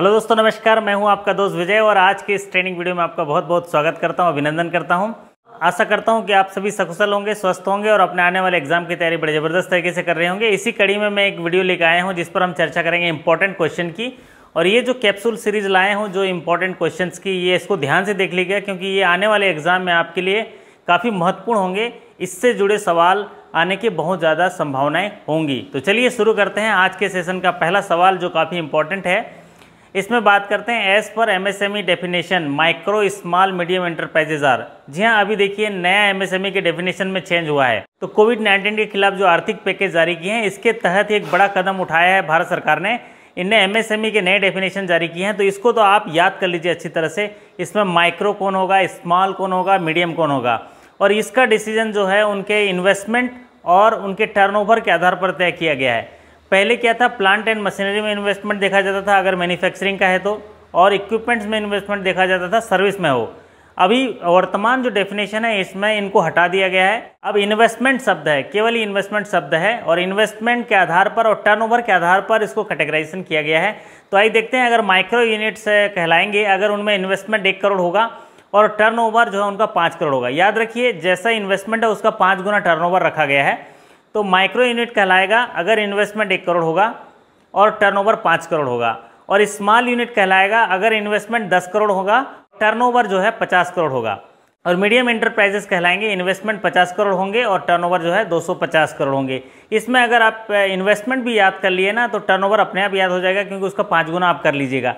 hello दोस्तों नमस्कार मैं हूं आपका दोस्त विजय और आज के इस ट्रेनिंग वीडियो में आपका बहुत बहुत स्वागत करता हूं अभिनंदन करता हूं आशा करता हूं कि आप सभी सकुशल होंगे स्वस्थ होंगे और अपने आने वाले एग्जाम की तैयारी बड़े ज़बरदस्त तरीके से कर रहे होंगे इसी कड़ी में मैं एक वीडियो लेकर आया हूँ जिस पर हम चर्चा करेंगे इंपॉर्टेंट क्वेश्चन की और ये जो कैप्सूल सीरीज लाए हूँ जो इंपॉर्टेंट क्वेश्चन की ये इसको ध्यान से देख लीजिएगा क्योंकि ये आने वाले एग्जाम में आपके लिए काफ़ी महत्वपूर्ण होंगे इससे जुड़े सवाल आने की बहुत ज़्यादा संभावनाएं होंगी तो चलिए शुरू करते हैं आज के सेशन का पहला सवाल जो काफ़ी इंपॉर्टेंट है इसमें बात करते हैं एज पर MSME definition micro small medium enterprises are जी हाँ अभी देखिए नया एमएसएमई e के डेफिनेशन में चेंज हुआ है तो कोविड 19 के खिलाफ जो आर्थिक पैकेज जारी किए हैं इसके तहत एक बड़ा कदम उठाया है भारत सरकार ने इनने एमएसएमई e के नए डेफिनेशन जारी किए हैं तो इसको तो आप याद कर लीजिए अच्छी तरह से इसमें माइक्रो कौन होगा स्मॉल कौन होगा मीडियम कौन होगा और इसका डिसीजन जो है उनके इन्वेस्टमेंट और उनके टर्नओवर के आधार पर तय किया गया है पहले क्या था प्लांट एंड मशीनरी में इन्वेस्टमेंट देखा जाता था अगर मैन्युफैक्चरिंग का है तो और इक्विपमेंट्स में इन्वेस्टमेंट देखा जाता था सर्विस में हो अभी वर्तमान जो डेफिनेशन है इसमें इनको हटा दिया गया है अब इन्वेस्टमेंट शब्द है केवल इन्वेस्टमेंट शब्द है और इन्वेस्टमेंट के आधार पर और टर्नओवर के आधार पर इसको कैटेगराइजेशन किया गया है तो आइए देखते हैं अगर माइक्रो यूनिट्स कहलाएंगे अगर उनमें इन्वेस्टमेंट एक करोड़ होगा और टर्नओवर जो है उनका पाँच करोड़ होगा याद रखिए जैसा इन्वेस्टमेंट है उसका पाँच गुना टर्नओवर रखा गया है तो माइक्रो यूनिट कहलाएगा अगर इन्वेस्टमेंट एक करोड़ होगा और टर्नओवर पाँच करोड़ होगा और स्मॉल यूनिट कहलाएगा अगर इन्वेस्टमेंट दस करोड़ होगा टर्नओवर जो है पचास करोड़ होगा और मीडियम इंटरप्राइजेस कहलाएंगे इन्वेस्टमेंट 50 करोड़ होंगे और टर्नओवर जो है 250 करोड़ होंगे इसमें अगर आप इन्वेस्टमेंट eh, भी याद कर लिए ना तो टर्नओवर अपने आप याद हो जाएगा क्योंकि उसका पाँच गुना आप कर लीजिएगा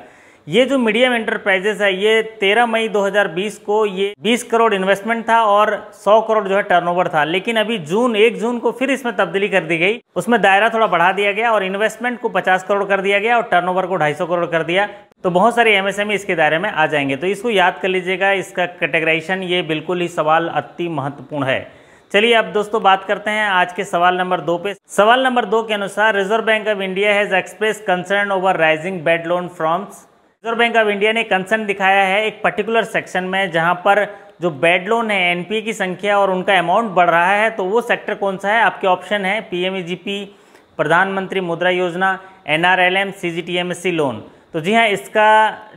ये जो मीडियम एंटरप्राइजेस है ये 13 मई 2020 को ये 20 करोड़ इन्वेस्टमेंट था और 100 करोड़ जो है टर्नओवर था लेकिन अभी जून एक जून को फिर इसमें तब्दीली कर दी गई उसमें दायरा थोड़ा बढ़ा दिया गया और इन्वेस्टमेंट को 50 करोड़ कर दिया गया और टर्नओवर को 250 करोड़ कर दिया तो बहुत सारे एमएसएमई e इसके दायरे में आ जाएंगे तो इसको याद कर लीजिएगा इसका कैटेगराइजेशन ये बिल्कुल ही सवाल अति महत्वपूर्ण है चलिए अब दोस्तों बात करते हैं आज के सवाल नंबर दो पे सवाल नंबर दो के अनुसार reserve bank of India has expressed concern over rising bad loan frauds Reserve bank of India ने कंसर्न दिखाया है एक पर्टिकुलर सेक्शन में जहां पर जो बेड लोन है एनपीए की संख्या और उनका अमाउंट बढ़ रहा है तो वो सेक्टर कौन सा है आपके ऑप्शन है पीएमईजीपी e प्रधानमंत्री मुद्रा योजना एनआरएलएम सीजीटीएमएससी लोन तो जी हाँ इसका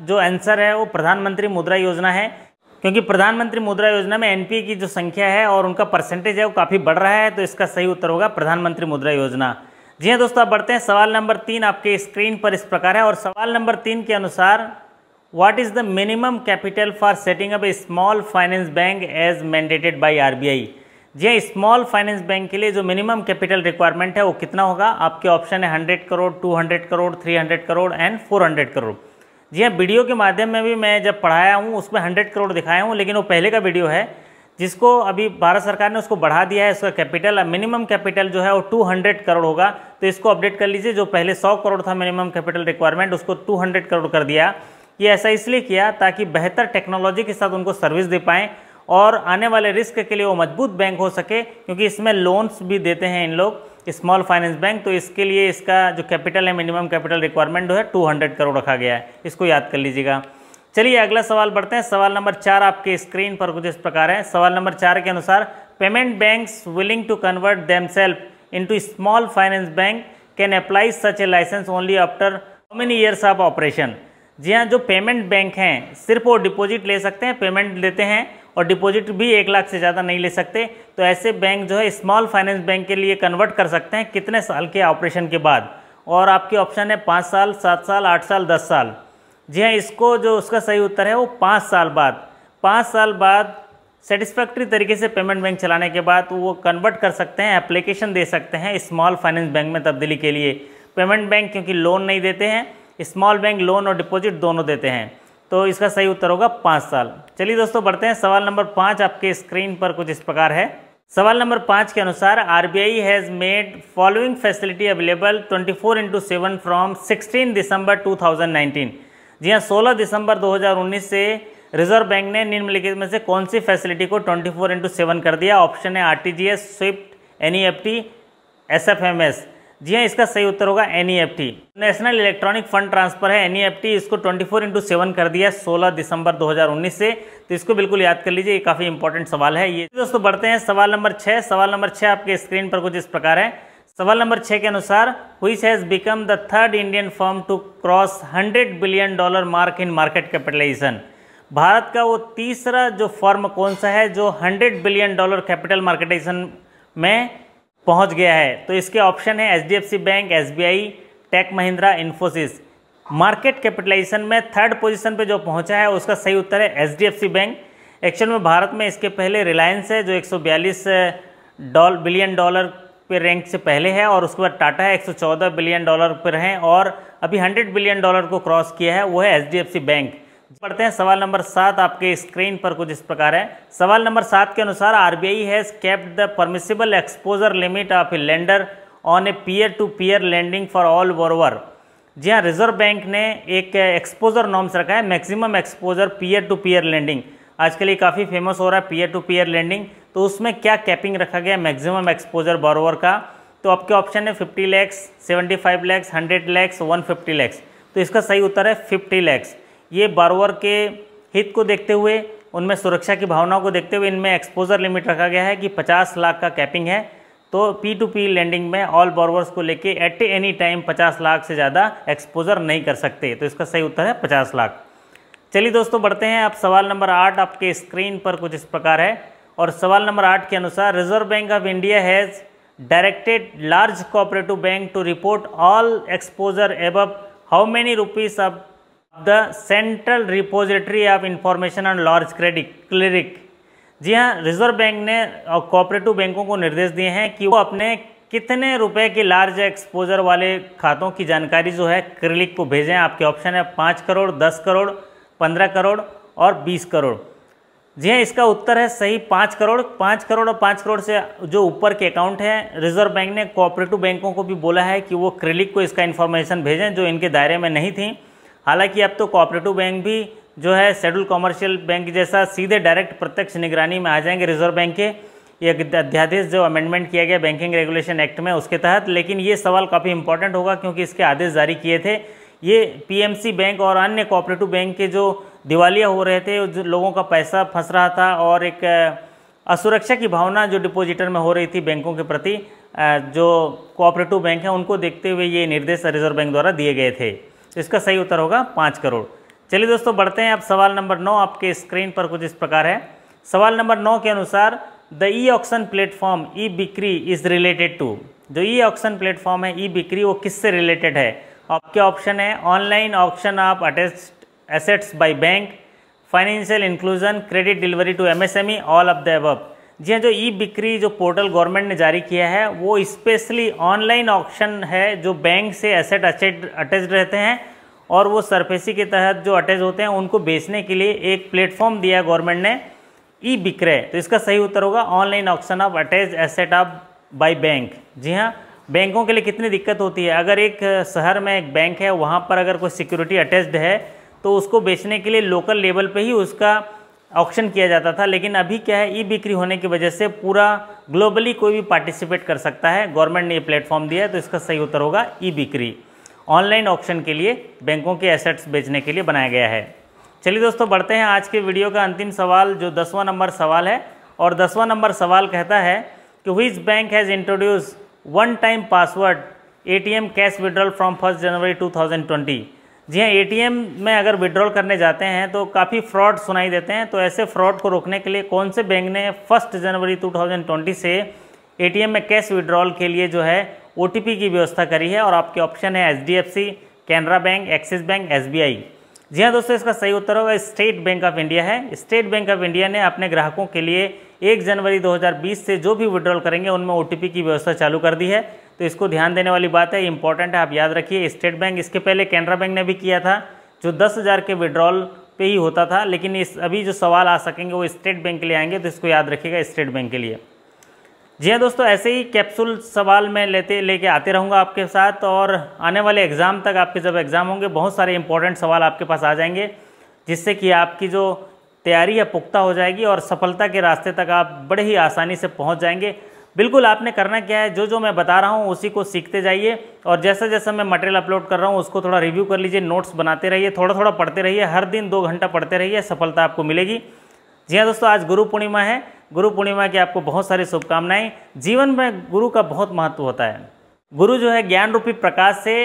जो आंसर है वो प्रधानमंत्री मुद्रा योजना है क्योंकि प्रधानमंत्री मुद्रा योजना में एनपीए की जो संख्या है और उनका परसेंटेज है वो काफ़ी बढ़ रहा है तो इसका सही उत्तर होगा प्रधानमंत्री मुद्रा योजना जी हाँ दोस्तों आप बढ़ते हैं सवाल नंबर तीन आपके स्क्रीन पर इस प्रकार है और सवाल नंबर तीन के अनुसार what is the minimum capital for setting up a small finance bank as mandated by R जी हाँ स्मॉल फाइनेंस बैंक के लिए जो मिनिमम कैपिटल रिक्वायरमेंट है वो कितना होगा आपके ऑप्शन है hundred crore two hundred crore three hundred crore and four hundred crore जी हाँ वीडियो के माध्यम में भी मैं जब पढ़ाया हूँ उसमें हंड्रेड करोड़ दिखाया हूँ लेकिन वो पहले का वीडियो है जिसको अभी भारत सरकार ने उसको बढ़ा दिया है इसका कैपिटल मिनिमम कैपिटल जो है वो 200 करोड़ होगा तो इसको अपडेट कर लीजिए जो पहले 100 करोड़ था मिनिमम कैपिटल रिक्वायरमेंट उसको 200 करोड़ कर दिया ये ऐसा इसलिए किया ताकि बेहतर टेक्नोलॉजी के साथ उनको सर्विस दे पाएँ और आने वाले रिस्क के लिए वो मजबूत बैंक हो सके क्योंकि इसमें लोन्स भी देते हैं इन लोग स्मॉल फाइनेंस बैंक तो इसके लिए इसका जो कैपिटल है मिनिमम कैपिटल रिक्वायरमेंट जो है टू करोड़ रखा गया है इसको याद कर लीजिएगा चलिए अगला सवाल बढ़ते हैं सवाल नंबर चार आपके स्क्रीन पर कुछ इस प्रकार है सवाल नंबर चार के अनुसार payment banks willing to convert them self into small finance bank can apply such a license only after how many years of operation जी हाँ जो पेमेंट बैंक हैं सिर्फ वो डिपॉजिट ले सकते हैं पेमेंट लेते हैं और डिपॉजिट भी एक लाख से ज़्यादा नहीं ले सकते तो ऐसे बैंक जो है स्मॉल फाइनेंस बैंक के लिए कन्वर्ट कर सकते हैं कितने साल के ऑपरेशन के बाद और आपके ऑप्शन है पाँच साल सात साल आठ साल दस साल जी हाँ इसको जो उसका सही उत्तर है वो पाँच साल बाद पाँच साल बाद सेटिस्फैक्ट्री तरीके से पेमेंट बैंक चलाने के बाद वो कन्वर्ट कर सकते हैं एप्लीकेशन दे सकते हैं स्मॉल फाइनेंस बैंक में तब्दीली के लिए पेमेंट बैंक क्योंकि लोन नहीं देते हैं स्मॉल बैंक लोन और डिपॉजिट दोनों देते हैं तो इसका सही उत्तर होगा पाँच साल चलिए दोस्तों बढ़ते हैं सवाल नंबर पाँच आपके स्क्रीन पर कुछ इस प्रकार है सवाल नंबर पाँच के अनुसार R B I has made following facility available twenty four into seven from sixteen December two thousand nineteen जी हाँ सोलह दिसंबर 2019 से रिजर्व बैंक ने निम्नलिखित में से कौन सी फैसिलिटी को 24 फोर इंटू सेवन कर दिया ऑप्शन है R T G S SWIFT N E F T S F M S जी हाँ इसका सही उत्तर होगा N F T national electronic fund transfer है एन एफ टी इसको ट्वेंटी फोर इंटू सेवन कर दिया सोलह दिसंबर 2019 से तो इसको बिल्कुल याद कर लीजिए ये काफ़ी इंपॉर्टेंट सवाल है ये दोस्तों बढ़ते हैं सवाल नंबर छः सवाल नंबर छः आपके स्क्रीन पर कुछ इस प्रकार है सवाल नंबर छः के अनुसार हुई has become the third Indian form to cross hundred billion dollar mark in market capitalization भारत का वो तीसरा जो फॉर्म कौन सा है जो hundred billion dollar capital marketization में पहुंच गया है तो इसके ऑप्शन है H bank S tech Mahindra Infosys market capitalization में थर्ड पोजिशन पर जो पहुंचा है उसका सही उत्तर है एच बैंक एक्चुअल में भारत में इसके पहले रिलायंस है जो एक डॉल बिलियन डॉलर पे रैंक से पहले है और उसके बाद टाटा है 114 बिलियन डॉलर पर हैं और अभी 100 बिलियन डॉलर को क्रॉस किया है वो है एच बैंक पढ़ते हैं सवाल नंबर सात आपके स्क्रीन पर कुछ इस प्रकार है सवाल नंबर सात के अनुसार RBI has capped the permissible exposure limit of a lender on a peer to peer landing for all borrower जी हाँ रिजर्व बैंक ने एक एक्सपोजर नॉम्स रखा है maximum exposure peer to peer landing आजकल ये काफ़ी फेमस हो रहा है पीयर टू पीयर लैंडिंग तो उसमें क्या कैपिंग रखा गया मैक्सिमम एक्सपोजर बॉरोवर का तो आपके ऑप्शन है fifty lakhs seventy five lakhs hundred lakhs one fifty lakhs तो इसका सही उत्तर है फिफ्टी लैक्स ये बारोवर के हित को देखते हुए उनमें सुरक्षा की भावनाओं को देखते हुए इनमें एक्सपोजर लिमिट रखा गया है कि पचास लाख का कैपिंग है तो पी टू पी लैंडिंग में ऑल बोरवर्स को लेके एट एनी टाइम पचास लाख से ज़्यादा एक्सपोजर नहीं कर सकते तो इसका सही उत्तर है पचास लाख चलिए दोस्तों बढ़ते हैं अब सवाल नंबर आठ आपके स्क्रीन पर कुछ इस प्रकार है और सवाल नंबर आठ के अनुसार reserve bank of India has directed large cooperative bank to report all exposure above how many rupees of the central repository of information on large credit cleric जी हाँ रिजर्व बैंक ने कोऑपरेटिव बैंकों को निर्देश दिए हैं कि वो अपने कितने रुपए के लार्ज एक्सपोजर वाले खातों की जानकारी जो है क्रिलिक को भेजें आपके ऑप्शन है पाँच करोड़ दस करोड़ पंद्रह करोड़ और बीस करोड़ जी हाँ इसका उत्तर है सही पाँच करोड़ पाँच करोड़ और पाँच करोड़ से जो ऊपर के अकाउंट हैं रिजर्व बैंक ने कोऑपरेटिव बैंकों को भी बोला है कि वो क्रिलिक को इसका इन्फॉर्मेशन भेजें जो इनके दायरे में नहीं थी हालांकि अब तो कोऑपरेटिव बैंक भी जो है शेड्यूल कॉमर्शियल बैंक जैसा सीधे डायरेक्ट प्रत्यक्ष निगरानी में आ जाएंगे रिजर्व बैंक के ये अध्यादेश जो अमेंडमेंट किया गया बैंकिंग रेगुलेशन एक्ट में उसके तहत लेकिन ये सवाल काफ़ी इंपॉर्टेंट होगा क्योंकि इसके आदेश जारी किए थे ये पीएमसी बैंक और अन्य कोऑपरेटिव बैंक के जो दिवालिया हो रहे थे जो लोगों का पैसा फंस रहा था और एक असुरक्षा की भावना जो डिपॉजिटर में हो रही थी बैंकों के प्रति जो कोऑपरेटिव बैंक हैं उनको देखते हुए ये निर्देश रिजर्व बैंक द्वारा दिए गए थे इसका सही उत्तर होगा पाँच करोड़ चलिए दोस्तों बढ़ते हैं अब सवाल नंबर नौ आपके स्क्रीन पर कुछ इस प्रकार है सवाल नंबर नौ के अनुसार the E auction platform E Bkray is related to जो ई ऑक्शन प्लेटफॉर्म है ई बिक्री वो किससे रिलेटेड है आपके ऑप्शन है online option of attach assets by bank financial inclusion credit delivery to MSME all of the above जी हाँ जो ई बिक्री जो पोर्टल गवर्नमेंट ने जारी किया है वो स्पेशली ऑनलाइन ऑप्शन है जो बैंक से एसेट अटैच रहते हैं और वो सरफेसी के तहत जो अटैच होते हैं उनको बेचने के लिए एक प्लेटफॉर्म दिया गवर्नमेंट ने ई बिक्रय तो इसका सही उत्तर होगा online option of attach asset of by bank जी हाँ बैंकों के लिए कितनी दिक्कत होती है अगर एक शहर में एक बैंक है वहाँ पर अगर कोई सिक्योरिटी अटैच्ड है तो उसको बेचने के लिए लोकल लेवल पे ही उसका ऑक्शन किया जाता था लेकिन अभी क्या है ई बिक्री होने की वजह से पूरा ग्लोबली कोई भी पार्टिसिपेट कर सकता है गवर्नमेंट ने ये प्लेटफॉर्म दिया है तो इसका सही उत्तर होगा ई बिक्री ऑनलाइन ऑक्शन के लिए बैंकों के एसेट्स बेचने के लिए बनाया गया है चलिए दोस्तों बढ़ते हैं आज के वीडियो का अंतिम सवाल जो दसवां नंबर सवाल है और दसवां नंबर सवाल कहता है कि which bank has introduce one time password ATM cash withdrawal from first January 2020 जी हाँ ए में अगर विड्रॉल करने जाते हैं तो काफ़ी फ्रॉड सुनाई देते हैं तो ऐसे फ्रॉड को रोकने के लिए कौन से बैंक ने फर्स्ट जनवरी 2020 से ए में कैश विड्रॉल के लिए जो है ओ की व्यवस्था करी है और आपके ऑप्शन है H C Canara bank Axis bank S जी हाँ दोस्तों इसका सही उत्तर होगा स्टेट बैंक ऑफ इंडिया है स्टेट बैंक ऑफ इंडिया ने अपने ग्राहकों के लिए एक जनवरी दो से जो भी विड्रॉल करेंगे उनमें ओ की व्यवस्था चालू कर दी है तो इसको ध्यान देने वाली बात है इंपॉर्टेंट है आप याद रखिए स्टेट बैंक इसके पहले कैनरा बैंक ने भी किया था जो दस हज़ार के विड्रॉल पे ही होता था लेकिन इस अभी जो सवाल आ सकेंगे वो स्टेट बैंक के लिए आएंगे तो इसको याद रखिएगा स्टेट बैंक के लिए जी हाँ दोस्तों ऐसे ही कैप्सूल सवाल मैं लेते लेके आते रहूँगा आपके साथ और आने वाले एग्ज़ाम तक आपके जब एग्ज़ाम होंगे बहुत सारे इंपॉर्टेंट सवाल आपके पास आ जाएंगे जिससे कि आपकी जो तैयारी है पुख्ता हो जाएगी और सफलता के रास्ते तक आप बड़े ही आसानी से पहुँच जाएंगे बिल्कुल आपने करना क्या है जो जो मैं बता रहा हूँ उसी को सीखते जाइए और जैसा जैसा मैं मटेरियल अपलोड कर रहा हूँ उसको थोड़ा रिव्यू कर लीजिए नोट्स बनाते रहिए थोड़ा थोड़ा पढ़ते रहिए हर दिन दो घंटा पढ़ते रहिए सफलता आपको मिलेगी जी हाँ दोस्तों आज गुरु पूर्णिमा है गुरु पूर्णिमा की आपको बहुत सारी शुभकामनाएं जीवन में गुरु का बहुत महत्व होता है गुरु जो है ज्ञान रूपी प्रकाश से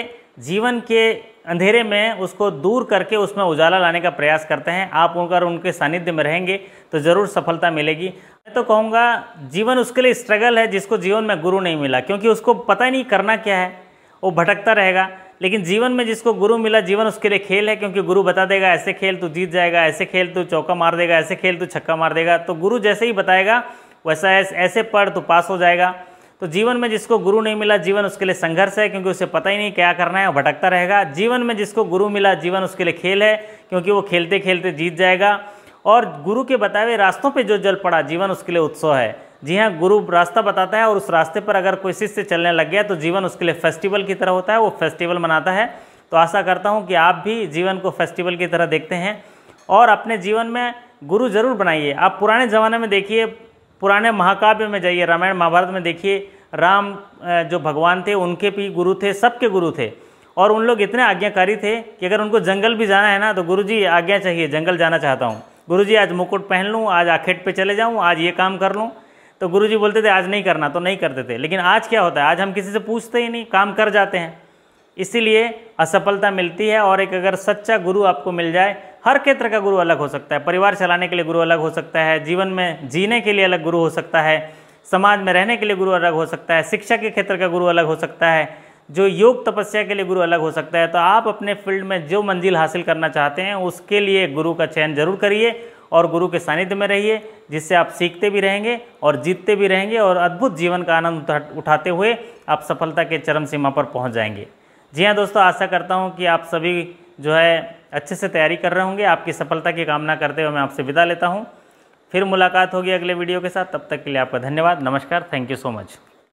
जीवन के अंधेरे में उसको दूर करके उसमें उजाला लाने का प्रयास करते हैं आप अगर उनके सानिध्य में रहेंगे तो ज़रूर सफलता मिलेगी तो कहूँगा जीवन उसके लिए स्ट्रगल है जिसको जीवन में गुरु नहीं मिला क्योंकि उसको पता ही नहीं करना क्या है वो भटकता रहेगा लेकिन जीवन में जिसको गुरु मिला जीवन उसके लिए खेल है क्योंकि गुरु बता देगा ऐसे खेल तू जीत जाएगा ऐसे खेल तू चौका मार देगा ऐसे खेल तू छक्का मार देगा तो गुरु जैसे ही बताएगा वैसा ऐसे पढ़ तो पास हो जाएगा तो जीवन में जिसको गुरु नहीं मिला जीवन उसके लिए संघर्ष है क्योंकि उसे पता ही नहीं क्या करना है भटकता रहेगा जीवन में जिसको गुरु मिला जीवन उसके लिए खेल है क्योंकि वो खेलते खेलते जीत जाएगा और गुरु के बताए हुए रास्तों पे जो जल पड़ा जीवन उसके लिए उत्सव है जी हाँ गुरु रास्ता बताता है और उस रास्ते पर अगर कोई शिष्य चलने लग गया तो जीवन उसके लिए फेस्टिवल की तरह होता है वो फेस्टिवल मनाता है तो आशा करता हूँ कि आप भी जीवन को फेस्टिवल की तरह देखते हैं और अपने जीवन में गुरु ज़रूर बनाइए आप पुराने ज़माने में देखिए पुराने महाकाव्य में जाइए रामायण महाभारत में देखिए राम जो भगवान थे उनके भी गुरु थे सबके गुरु थे और उन लोग इतने आज्ञाकारी थे कि अगर उनको जंगल भी जाना है ना तो गुरु जी आज्ञा चाहिए जंगल जाना चाहता हूँ गुरु जी आज मुकुट पहन लूँ आज आखेट पे चले जाऊँ आज ये काम कर लूँ तो गुरु जी बोलते थे आज नहीं करना तो नहीं करते थे लेकिन आज क्या होता है आज हम किसी से पूछते ही नहीं काम कर जाते हैं इसीलिए असफलता मिलती है और एक अगर सच्चा गुरु आपको मिल जाए हर क्षेत्र का गुरु अलग हो सकता है परिवार चलाने के लिए गुरु अलग हो सकता है जीवन में जीने के लिए अलग गुरु हो सकता है समाज में रहने के लिए गुरु अलग हो सकता है शिक्षा के क्षेत्र का गुरु अलग हो सकता है जो योग तपस्या के लिए गुरु अलग हो सकता है तो आप अपने फील्ड में जो मंजिल हासिल करना चाहते हैं उसके लिए गुरु का चयन जरूर करिए और गुरु के सानिध्य में रहिए जिससे आप सीखते भी रहेंगे और जीतते भी रहेंगे और अद्भुत जीवन का आनंद उठाते हुए आप सफलता के चरम सीमा पर पहुंच जाएंगे जी हाँ दोस्तों आशा करता हूँ कि आप सभी जो है अच्छे से तैयारी कर रहे होंगे आपकी सफलता की कामना करते हुए मैं आपसे विदा लेता हूँ फिर मुलाकात होगी अगले वीडियो के साथ तब तक के लिए आपका धन्यवाद नमस्कार थैंक यू सो मच